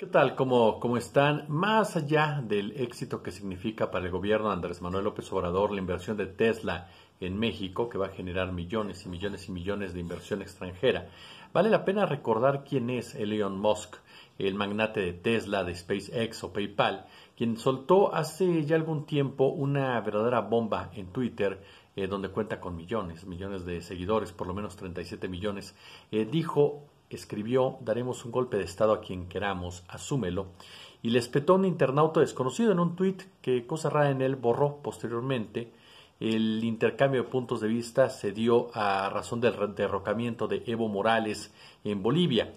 ¿Qué tal? ¿Cómo, están? Más allá del éxito que significa para el gobierno de Andrés Manuel López Obrador la inversión de Tesla en México, que va a generar millones y millones y millones de inversión extranjera, vale la pena recordar quién es Elon Musk, el magnate de Tesla, de SpaceX o PayPal, quien soltó hace ya algún tiempo una verdadera bomba en Twitter eh, donde cuenta con millones, millones de seguidores, por lo menos 37 millones, eh, dijo escribió Daremos un golpe de Estado a quien queramos, asúmelo, y le espetó a un internauta desconocido en un tuit que, cosa rara en él, borró posteriormente. El intercambio de puntos de vista se dio a razón del derrocamiento de Evo Morales en Bolivia.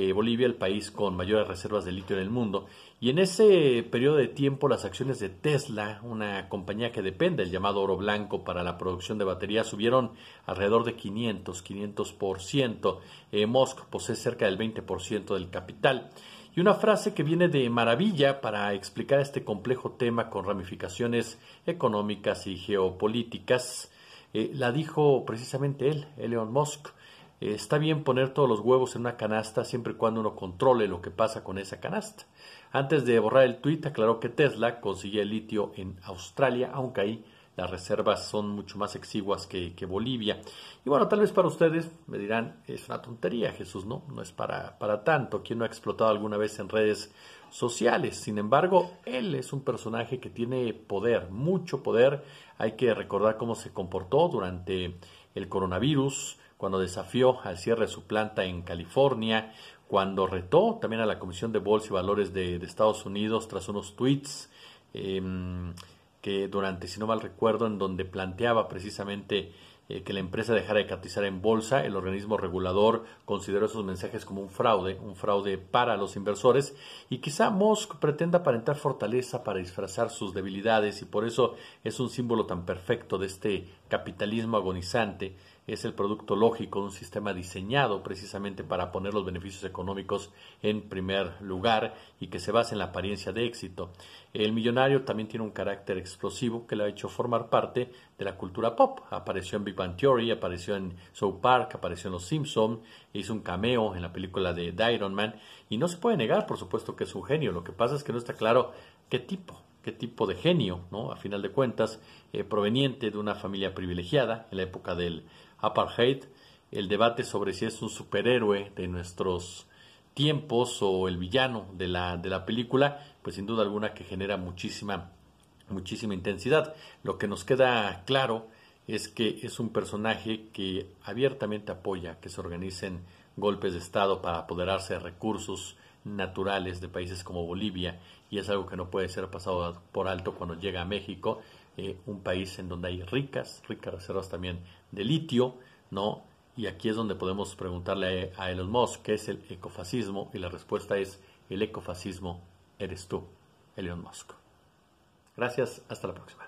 Eh, Bolivia el país con mayores reservas de litio en el mundo. Y en ese periodo de tiempo las acciones de Tesla, una compañía que depende del llamado oro blanco para la producción de baterías, subieron alrededor de 500, 500%. Eh, Musk posee cerca del 20% del capital. Y una frase que viene de maravilla para explicar este complejo tema con ramificaciones económicas y geopolíticas, eh, la dijo precisamente él, Elon Musk, eh, está bien poner todos los huevos en una canasta siempre y cuando uno controle lo que pasa con esa canasta. Antes de borrar el tuit aclaró que Tesla consiguió el litio en Australia, aunque ahí las reservas son mucho más exiguas que, Bolivia. Y bueno, tal vez para ustedes me dirán, es una tontería Jesús, ¿no? No es para, para tanto. ¿Quién no ha explotado alguna vez en redes sociales. Sin embargo, él es un personaje que tiene poder, mucho poder. Hay que recordar cómo se comportó durante el coronavirus, cuando desafió al cierre de su planta en California, cuando retó también a la Comisión de Bolsa y Valores de, Estados Unidos tras unos tweets em, que durante, si no mal recuerdo, en donde planteaba precisamente eh, que la empresa dejara de cotizar en bolsa, el organismo regulador consideró esos mensajes como un fraude, un fraude para los inversores, y quizá Musk pretenda aparentar fortaleza para disfrazar sus debilidades, y por eso es un símbolo tan perfecto de este capitalismo agonizante, es el producto lógico, de un sistema diseñado precisamente para poner los beneficios económicos en primer lugar y que se basa en la apariencia de éxito. El millonario también tiene un carácter explosivo que le ha hecho formar parte de la cultura pop. Apareció en Big Bang Theory, apareció en South Park, apareció en Los Simpson hizo un cameo en la película de, Iron Man y no se puede negar, por supuesto, que es un genio. Lo que pasa es que no está claro qué tipo, qué tipo de genio, ¿no? A final de cuentas, eh, proveniente de una familia privilegiada en la época del apartheid, el debate sobre si es un superhéroe de nuestros tiempos o el villano de la, de la película, pues sin duda alguna que genera muchísima muchísima intensidad. Lo que nos queda claro es que es un personaje que abiertamente apoya que se organicen golpes de Estado para apoderarse de recursos naturales de países como Bolivia y es algo que no puede ser pasado por alto cuando llega a México, eh, un país en donde hay ricas, ricas reservas también de litio, ¿no? Y aquí es donde podemos preguntarle a, a Elon Musk qué es el ecofascismo y la respuesta es el ecofascismo eres tú, Elon Musk. Gracias, hasta la próxima.